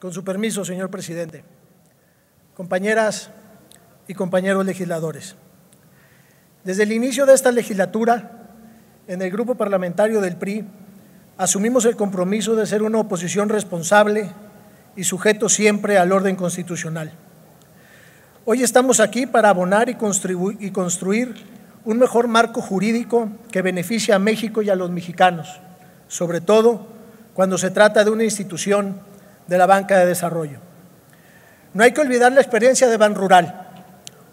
Con su permiso, señor presidente, compañeras y compañeros legisladores. Desde el inicio de esta legislatura, en el grupo parlamentario del PRI, asumimos el compromiso de ser una oposición responsable y sujeto siempre al orden constitucional. Hoy estamos aquí para abonar y, construir un mejor marco jurídico que beneficie a México y a los mexicanos, sobre todo cuando se trata de una institución de la banca de desarrollo. No hay que olvidar la experiencia de Ban Rural,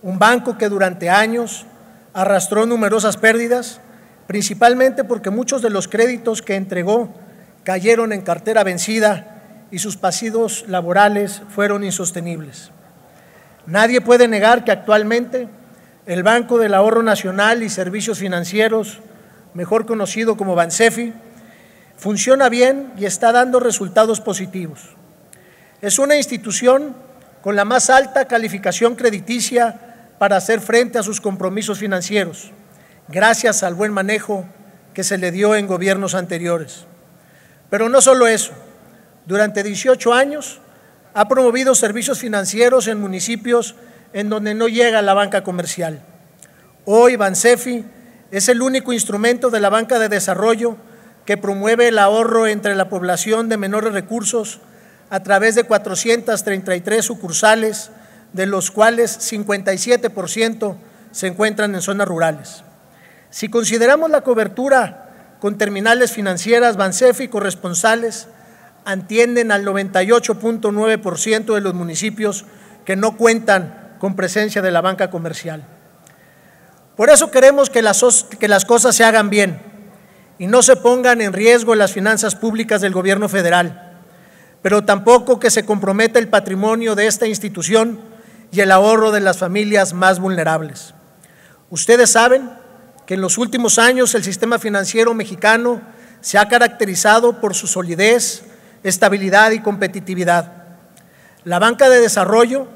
un banco que durante años arrastró numerosas pérdidas, principalmente porque muchos de los créditos que entregó cayeron en cartera vencida y sus pasivos laborales fueron insostenibles. Nadie puede negar que actualmente el Banco del Ahorro Nacional y Servicios Financieros, mejor conocido como Bansefi, funciona bien y está dando resultados positivos. Es una institución con la más alta calificación crediticia para hacer frente a sus compromisos financieros, gracias al buen manejo que se le dio en gobiernos anteriores. Pero no solo eso, durante 18 años ha promovido servicios financieros en municipios en donde no llega la banca comercial. Hoy Bansefi es el único instrumento de la banca de desarrollo que promueve el ahorro entre la población de menores recursos a través de 433 sucursales, de los cuales 57% se encuentran en zonas rurales. Si consideramos la cobertura con terminales financieras, Bansefi y corresponsales atienden al 98.9% de los municipios que no cuentan con presencia de la banca comercial. Por eso queremos que las, que las cosas se hagan bien y no se pongan en riesgo las finanzas públicas del gobierno federal pero tampoco que se comprometa el patrimonio de esta institución y el ahorro de las familias más vulnerables. Ustedes saben que en los últimos años el sistema financiero mexicano se ha caracterizado por su solidez, estabilidad y competitividad. La banca de desarrollo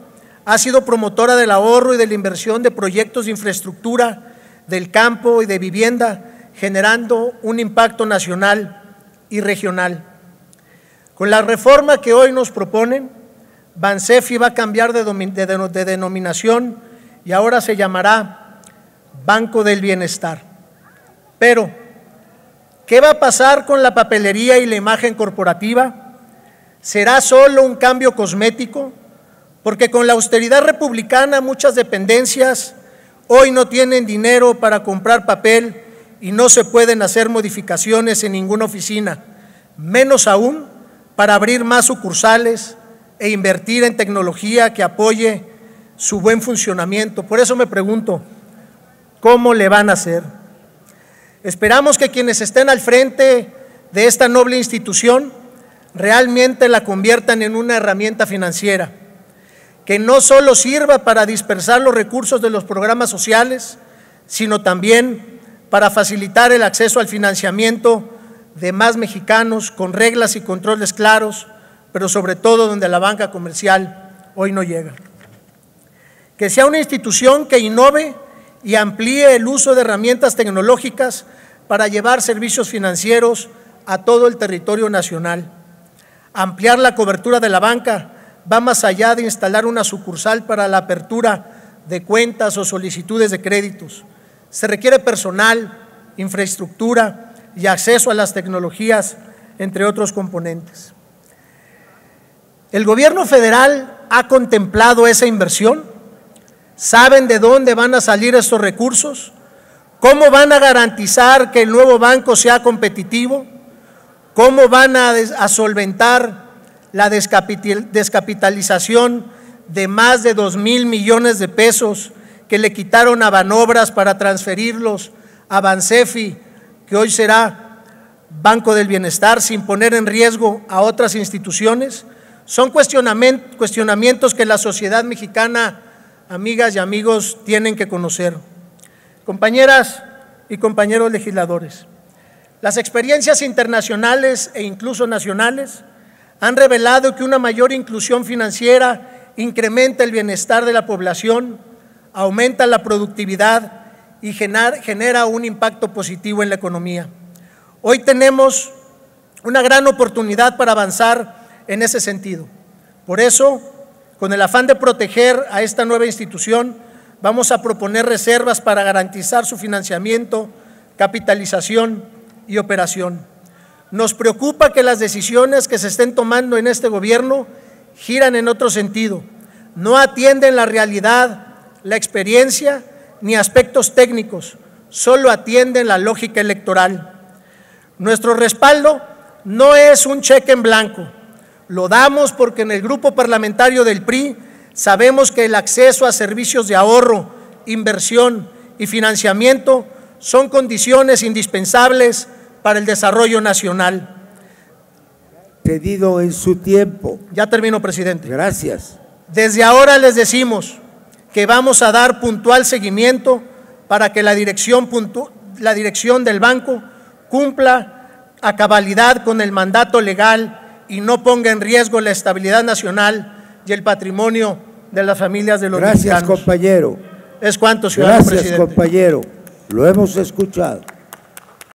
ha sido promotora del ahorro y de la inversión de proyectos de infraestructura, del campo y de vivienda, generando un impacto nacional y regional. Con la reforma que hoy nos proponen, Bansefi va a cambiar de, denominación y ahora se llamará Banco del Bienestar. Pero, ¿qué va a pasar con la papelería y la imagen corporativa? ¿Será solo un cambio cosmético? Porque con la austeridad republicana muchas dependencias hoy no tienen dinero para comprar papel y no se pueden hacer modificaciones en ninguna oficina, menos aún para abrir más sucursales e invertir en tecnología que apoye su buen funcionamiento. Por eso me pregunto, ¿cómo le van a hacer? Esperamos que quienes estén al frente de esta noble institución realmente la conviertan en una herramienta financiera, que no solo sirva para dispersar los recursos de los programas sociales, sino también para facilitar el acceso al financiamiento de más mexicanos con reglas y controles claros, pero sobre todo donde la banca comercial hoy no llega. Que sea una institución que innove y amplíe el uso de herramientas tecnológicas para llevar servicios financieros a todo el territorio nacional. Ampliar la cobertura de la banca va más allá de instalar una sucursal para la apertura de cuentas o solicitudes de créditos. Se requiere personal, infraestructura, y acceso a las tecnologías, entre otros componentes. El gobierno federal ha contemplado esa inversión, saben de dónde van a salir estos recursos, cómo van a garantizar que el nuevo banco sea competitivo, cómo van a, solventar la descapitalización de más de 2 mil millones de pesos que le quitaron a Banobras para transferirlos a Bansefi que hoy será Banco del Bienestar, sin poner en riesgo a otras instituciones, son cuestionamientos que la sociedad mexicana, amigas y amigos, tienen que conocer. Compañeras y compañeros legisladores, las experiencias internacionales e incluso nacionales han revelado que una mayor inclusión financiera incrementa el bienestar de la población, aumenta la productividad y genera un impacto positivo en la economía. Hoy tenemos una gran oportunidad para avanzar en ese sentido. Por eso, con el afán de proteger a esta nueva institución, vamos a proponer reservas para garantizar su financiamiento, capitalización y operación. Nos preocupa que las decisiones que se estén tomando en este gobierno giran en otro sentido, no atienden la realidad, la experiencia ni aspectos técnicos, solo atienden la lógica electoral. Nuestro respaldo no es un cheque en blanco, lo damos porque en el grupo parlamentario del PRI sabemos que el acceso a servicios de ahorro, inversión y financiamiento son condiciones indispensables para el desarrollo nacional. Pedido en su tiempo. Ya termino, presidente. Gracias. Desde ahora les decimos, que vamos a dar puntual seguimiento para que la dirección, la dirección del banco cumpla a cabalidad con el mandato legal y no ponga en riesgo la estabilidad nacional y el patrimonio de las familias de los Gracias, compañero. Es cuanto, ciudadano Gracias, compañero. Lo hemos escuchado.